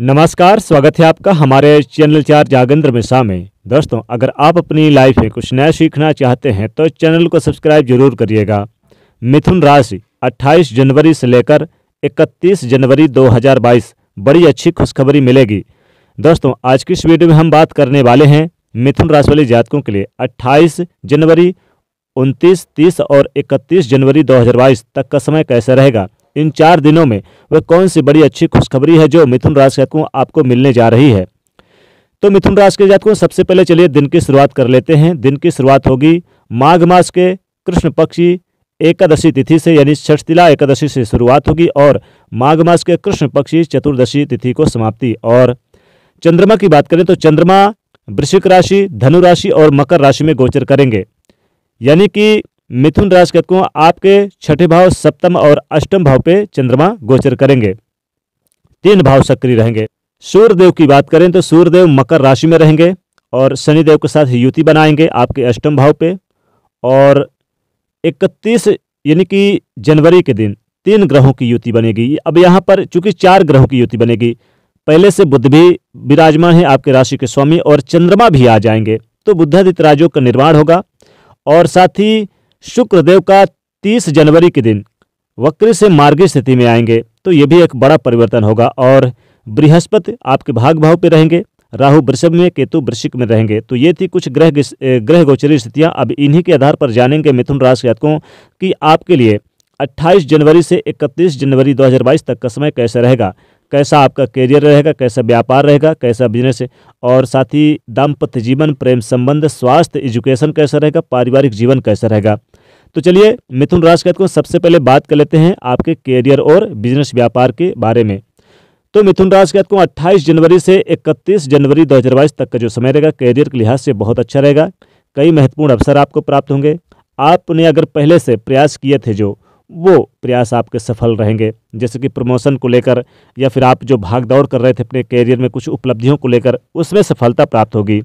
नमस्कार स्वागत है आपका हमारे चैनल चार जागेंद्र मिश्रा में दोस्तों अगर आप अपनी लाइफ में कुछ नया सीखना चाहते हैं तो चैनल को सब्सक्राइब जरूर करिएगा मिथुन राशि 28 जनवरी से लेकर 31 जनवरी 2022 बड़ी अच्छी खुशखबरी मिलेगी दोस्तों आज की इस वीडियो में हम बात करने वाले हैं मिथुन राशि वाले जातकों के लिए अट्ठाईस जनवरी उनतीस तीस और इकतीस जनवरी दो तक का समय कैसा रहेगा इन चार दिनों में वह कौन सी बड़ी अच्छी खुशखबरी है जो मिथुन राशि के जातकों आपको मिलने जा रही है तो मिथुन राशि के जातकों सबसे पहले चलिए दिन की शुरुआत कर लेते हैं दिन की शुरुआत होगी माघ मास के कृष्ण पक्षी एकादशी तिथि से यानी षष्टिला एकादशी से शुरुआत होगी और माघ मास के कृष्ण पक्षी चतुर्दशी तिथि को समाप्ति और चंद्रमा की बात करें तो चंद्रमा वृश्चिक राशि धनु राशि और मकर राशि में गोचर करेंगे यानी कि मिथुन राशि के को आपके छठे भाव सप्तम और अष्टम भाव पे चंद्रमा गोचर करेंगे तीन भाव सक्रिय रहेंगे सूर्यदेव की बात करें तो सूर्यदेव मकर राशि में रहेंगे और शनिदेव के साथ युति बनाएंगे आपके अष्टम भाव पे और 31 यानी कि जनवरी के दिन तीन ग्रहों की युति बनेगी अब यहाँ पर चूंकि चार ग्रहों की युति बनेगी पहले से बुद्ध भी विराजमान है आपके राशि के स्वामी और चंद्रमा भी आ जाएंगे तो बुद्धादित्य राजयोग का निर्माण होगा और साथ ही शुक्रदेव का 30 जनवरी के दिन वक्री से मार्गी स्थिति में आएंगे तो ये भी एक बड़ा परिवर्तन होगा और बृहस्पति आपके भाग भाव पे रहेंगे राहु वृषभ में केतु वृश्चिक में रहेंगे तो ये थी कुछ ग्रह ग्रह गोचरी स्थितियां अब इन्हीं के आधार पर जानेंगे मिथुन राशि जातकों की आपके लिए 28 जनवरी से 31 जनवरी 2022 तक का समय कैसे रहेगा कैसा आपका करियर रहेगा कैसा व्यापार रहेगा कैसा बिजनेस है और साथ ही दाम्पत्य जीवन प्रेम संबंध स्वास्थ्य एजुकेशन कैसा रहेगा पारिवारिक जीवन कैसा रहेगा तो चलिए मिथुन राशि को सबसे पहले बात कर लेते हैं आपके करियर और बिजनेस व्यापार के बारे में तो मिथुन राज के को 28 जनवरी से 31 जनवरी 2022 तक का जो समय रहेगा करियर के लिहाज से बहुत अच्छा रहेगा कई महत्वपूर्ण अवसर आपको प्राप्त होंगे आपने अगर पहले से प्रयास किए थे जो वो प्रयास आपके सफल रहेंगे जैसे कि प्रमोशन को लेकर या फिर आप जो भाग दौड़ कर रहे थे अपने कैरियर में कुछ उपलब्धियों को लेकर उसमें सफलता प्राप्त होगी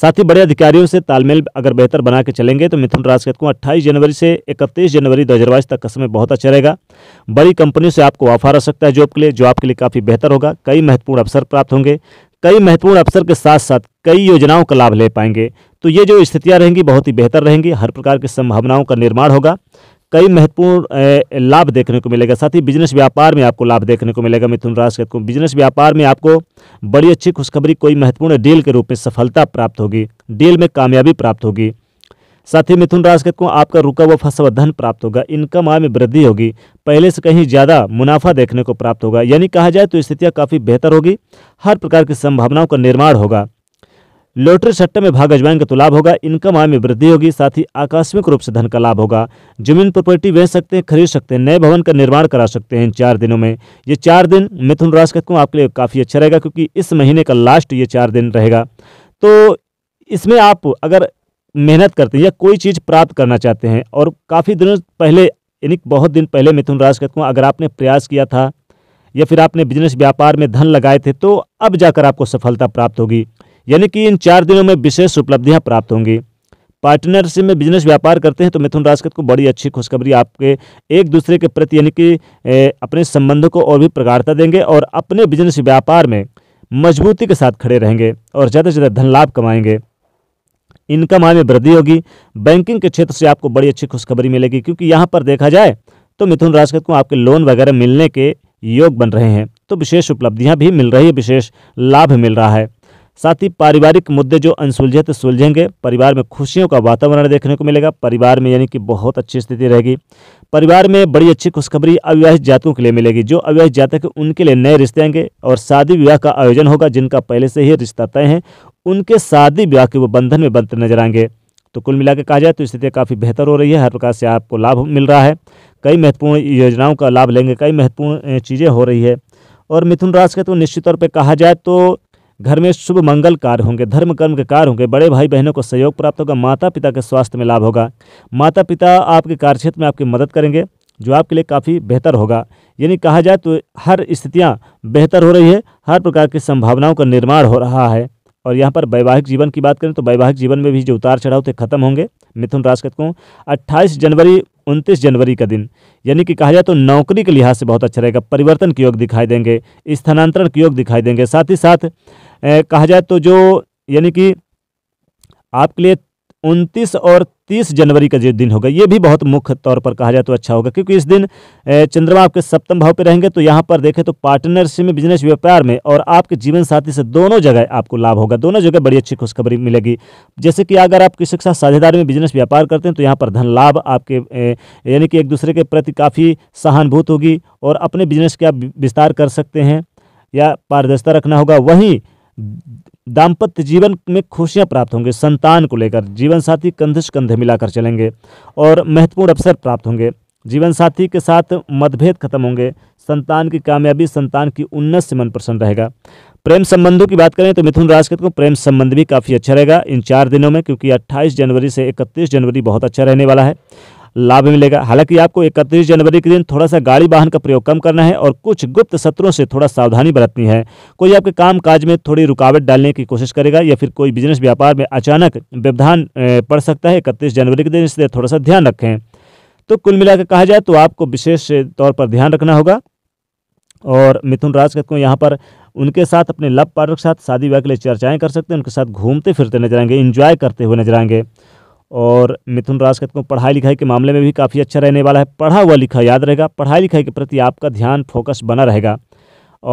साथ ही बड़े अधिकारियों से तालमेल अगर बेहतर बना के चलेंगे तो मिथुन राशि को 28 जनवरी से 31 जनवरी दो तक का समय बहुत अच्छा रहेगा बड़ी कंपनियों से आपको ऑफर आ सकता है जॉब के लिए जो आपके लिए काफ़ी बेहतर होगा कई महत्वपूर्ण अवसर प्राप्त होंगे कई महत्वपूर्ण अवसर के साथ साथ कई योजनाओं का लाभ ले पाएंगे तो ये जो स्थितियाँ रहेंगी बहुत ही बेहतर रहेंगी हर प्रकार की संभावनाओं का निर्माण होगा कई महत्वपूर्ण लाभ देखने को मिलेगा साथ ही बिजनेस व्यापार में आपको लाभ देखने को मिलेगा मिथुन राशि को तो बिजनेस व्यापार में आपको बड़ी अच्छी खुशखबरी कोई महत्वपूर्ण डील के रूप में सफलता प्राप्त होगी डील में कामयाबी प्राप्त होगी साथ ही मिथुन राशि को तो आपका रुका हुआ फसल धन प्राप्त होगा इनकम आय में वृद्धि होगी पहले से कहीं ज़्यादा मुनाफा देखने को प्राप्त होगा यानी कहा जाए तो स्थितियाँ काफ़ी बेहतर होगी हर प्रकार की संभावनाओं का निर्माण होगा लॉटरी सट्टे में भाग अजवाइन का तो लाभ होगा इनकम आय में वृद्धि होगी साथ ही आकस्मिक रूप से धन का लाभ होगा जमीन प्रॉपर्टी बेच सकते हैं खरीद सकते हैं नए भवन का निर्माण करा सकते हैं इन चार दिनों में ये चार दिन मिथुन राशि का आपके लिए काफ़ी अच्छा रहेगा क्योंकि इस महीने का लास्ट ये चार दिन रहेगा तो इसमें आप अगर मेहनत करते हैं या कोई चीज़ प्राप्त करना चाहते हैं और काफ़ी दिनों पहले यानी बहुत दिन पहले मिथुन राशि का अगर आपने प्रयास किया था या फिर आपने बिजनेस व्यापार में धन लगाए थे तो अब जाकर आपको सफलता प्राप्त होगी यानी कि इन चार दिनों में विशेष उपलब्धियाँ प्राप्त होंगी पार्टनरशिप में बिजनेस व्यापार करते हैं तो मिथुन राशि को बड़ी अच्छी खुशखबरी आपके एक दूसरे के प्रति यानी कि अपने संबंधों को और भी प्रगाढ़ता देंगे और अपने बिजनेस व्यापार में मजबूती के साथ खड़े रहेंगे और ज़्यादा से ज़्यादा धन लाभ कमाएंगे इनकम आय में वृद्धि होगी बैंकिंग के क्षेत्र से आपको बड़ी अच्छी खुशखबरी मिलेगी क्योंकि यहाँ पर देखा जाए तो मिथुन राशि को आपके लोन वगैरह मिलने के योग बन रहे हैं तो विशेष उपलब्धियाँ भी मिल रही है विशेष लाभ मिल रहा है साथ ही पारिवारिक मुद्दे जो अनसुलझे तो सुलझेंगे परिवार में खुशियों का वातावरण देखने को मिलेगा परिवार में यानी कि बहुत अच्छी स्थिति रहेगी परिवार में बड़ी अच्छी खुशखबरी अविवाहित जातकों के लिए मिलेगी जो अविवाहित जातक उनके लिए नए रिश्ते आएंगे और शादी विवाह का आयोजन होगा जिनका पहले से ही रिश्ता तय है उनके शादी विवाह के वो बंधन में बनते नजर आएंगे तो कुल मिलाकर कहा जाए तो स्थिति काफ़ी बेहतर हो रही है हर प्रकार से आपको लाभ मिल रहा है कई महत्वपूर्ण योजनाओं का लाभ लेंगे कई महत्वपूर्ण चीज़ें हो रही है और मिथुन राशि का तो निश्चित तौर पर कहा जाए तो घर में शुभ मंगल कार्य होंगे धर्म कर्म के कार्य होंगे बड़े भाई बहनों को सहयोग प्राप्त होगा माता पिता के स्वास्थ्य में लाभ होगा माता पिता आपके कार्यक्षेत्र में आपकी मदद करेंगे जो आपके लिए काफ़ी बेहतर होगा यानी कहा जाए तो हर स्थितियाँ बेहतर हो रही है हर प्रकार की संभावनाओं का निर्माण हो रहा है और यहाँ पर वैवाहिक जीवन की बात करें तो वैवाहिक जीवन में भी जो उतार चढ़ाव थे खत्म होंगे मिथुन राशि कहूँ अट्ठाईस जनवरी उनतीस जनवरी का दिन यानी कि कहा जाए तो नौकरी के लिहाज से बहुत अच्छा रहेगा परिवर्तन के योग दिखाई देंगे स्थानांतरण के योग दिखाई देंगे साथ ही साथ कहा जाए तो जो यानी कि आपके लिए उनतीस और तीस जनवरी का जो दिन होगा ये भी बहुत मुख्य तौर पर कहा जाए तो अच्छा होगा क्योंकि इस दिन चंद्रमा आपके सप्तम भाव पर रहेंगे तो यहाँ पर देखें तो पार्टनरशिप में बिजनेस व्यापार में और आपके जीवन साथी से दोनों जगह आपको लाभ होगा दोनों जगह बड़ी अच्छी खुशखबरी मिलेगी जैसे कि अगर आप किसी के साथ साझेदारी में बिजनेस व्यापार करते हैं तो यहाँ पर धन लाभ आपके यानी कि एक दूसरे के प्रति काफ़ी सहानुभूत होगी और अपने बिजनेस आप विस्तार कर सकते हैं या पारदर्शिता रखना होगा वहीं दाम्पत्य जीवन में खुशियां प्राप्त होंगे संतान को लेकर जीवन साथी कंधे से कंधे मिलाकर चलेंगे और महत्वपूर्ण अवसर प्राप्त होंगे जीवन साथी के साथ मतभेद खत्म होंगे संतान की कामयाबी संतान की उन्नत से मन प्रसन्न रहेगा प्रेम संबंधों की बात करें तो मिथुन राशि को प्रेम संबंध भी काफ़ी अच्छा रहेगा इन चार दिनों में क्योंकि 28 जनवरी से 31 जनवरी बहुत अच्छा रहने वाला है लाभ मिलेगा हालांकि आपको इकतीस जनवरी के दिन थोड़ा सा गाड़ी वाहन का प्रयोग कम करना है और कुछ गुप्त सत्रों से थोड़ा सावधानी बरतनी है कोई आपके काम काज में थोड़ी रुकावट डालने की कोशिश करेगा या फिर कोई बिजनेस व्यापार में अचानक व्यवधान पड़ सकता है इकतीस जनवरी के दिन इसलिए थोड़ा सा ध्यान रखें तो कुल मिलाकर कहा जाए तो आपको विशेष तौर पर ध्यान रखना होगा और मिथुन राज को यहाँ पर उनके साथ अपने लव पार्टनर के साथ शादी विवाह के लिए चर्चाएं कर सकते हैं उनके साथ घूमते फिरते नजर आएंगे इंजॉय करते हुए नजर आएंगे और मिथुन राशि कहते हैं पढ़ाई लिखाई के मामले में भी काफ़ी अच्छा रहने वाला है पढ़ा हुआ लिखा याद रहेगा पढ़ाई लिखाई के प्रति आपका ध्यान फोकस बना रहेगा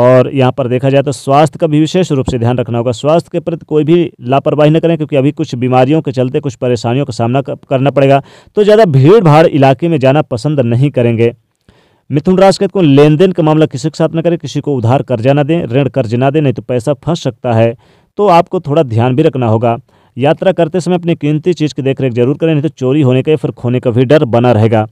और यहाँ पर देखा जाए तो स्वास्थ्य का भी विशेष रूप से ध्यान रखना होगा स्वास्थ्य के प्रति कोई भी लापरवाही न करें क्योंकि अभी कुछ बीमारियों के चलते कुछ परेशानियों का सामना करना पड़ेगा तो ज़्यादा भीड़ भाड़ इलाके में जाना पसंद नहीं करेंगे मिथुन राशि कहते हैं लेन देन का मामला किसी के साथ न करें किसी को उधार कर्जा ना दें ऋण कर्ज ना दें नहीं तो पैसा फंस सकता है तो आपको थोड़ा ध्यान भी रखना होगा यात्रा करते समय अपनी कीमती चीज़ की देखरेख जरूर करें नहीं तो चोरी होने का या फिर खोने का भी डर बना रहेगा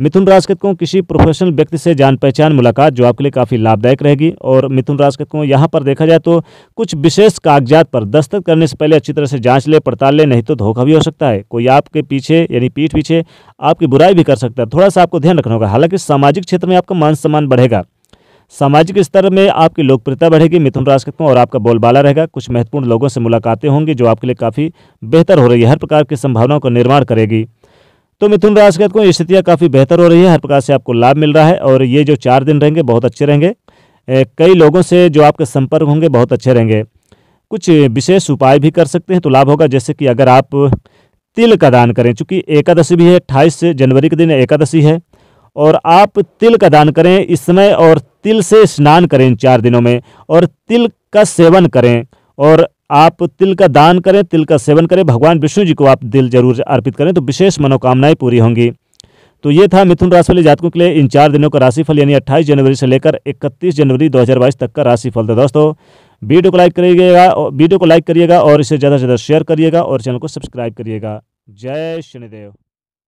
मिथुन राजकत को किसी प्रोफेशनल व्यक्ति से जान पहचान मुलाकात जो आपके लिए काफ़ी लाभदायक रहेगी और मिथुन राजकत को यहाँ पर देखा जाए तो कुछ विशेष कागजात पर दस्तखत करने से पहले अच्छी तरह से जांच ले पड़ताल ले नहीं तो धोखा भी हो सकता है कोई आपके पीछे यानी पीठ पीछे आपकी बुराई भी कर सकता है थोड़ा सा आपको ध्यान रखना होगा हालांकि सामाजिक क्षेत्र में आपका मान सम्मान बढ़ेगा सामाजिक स्तर में आपकी लोकप्रियता बढ़ेगी मिथुन राशि में और आपका बोलबाला रहेगा कुछ महत्वपूर्ण लोगों से मुलाकातें होंगी जो आपके लिए काफ़ी बेहतर हो रही है हर प्रकार की संभावनाओं का निर्माण करेगी तो मिथुन राशि को स्थितियाँ काफ़ी बेहतर हो रही है हर प्रकार से आपको लाभ मिल रहा है और ये जो चार दिन रहेंगे बहुत अच्छे रहेंगे कई लोगों से जो आपके संपर्क होंगे बहुत अच्छे रहेंगे कुछ विशेष उपाय भी कर सकते हैं तो लाभ होगा जैसे कि अगर आप तिल का दान करें चूँकि एकादशी भी है अट्ठाईस जनवरी के दिन एकादशी है और आप तिल का दान करें इस समय और तिल से स्नान करें चार दिनों में और तिल का सेवन करें और आप तिल का दान करें तिल का सेवन करें भगवान विष्णु जी को आप दिल जरूर अर्पित करें तो विशेष मनोकामनाएं पूरी होंगी तो ये था मिथुन राशि वाले जातकों के लिए इन चार दिनों का राशिफल यानी 28 जनवरी से लेकर 31 जनवरी 2022 तक का राशिफल था तो दोस्तों वीडियो को लाइक करिएगा वीडियो को लाइक करिएगा और इसे ज़्यादा से ज़्यादा शेयर करिएगा और चैनल को सब्सक्राइब करिएगा जय शनिदेव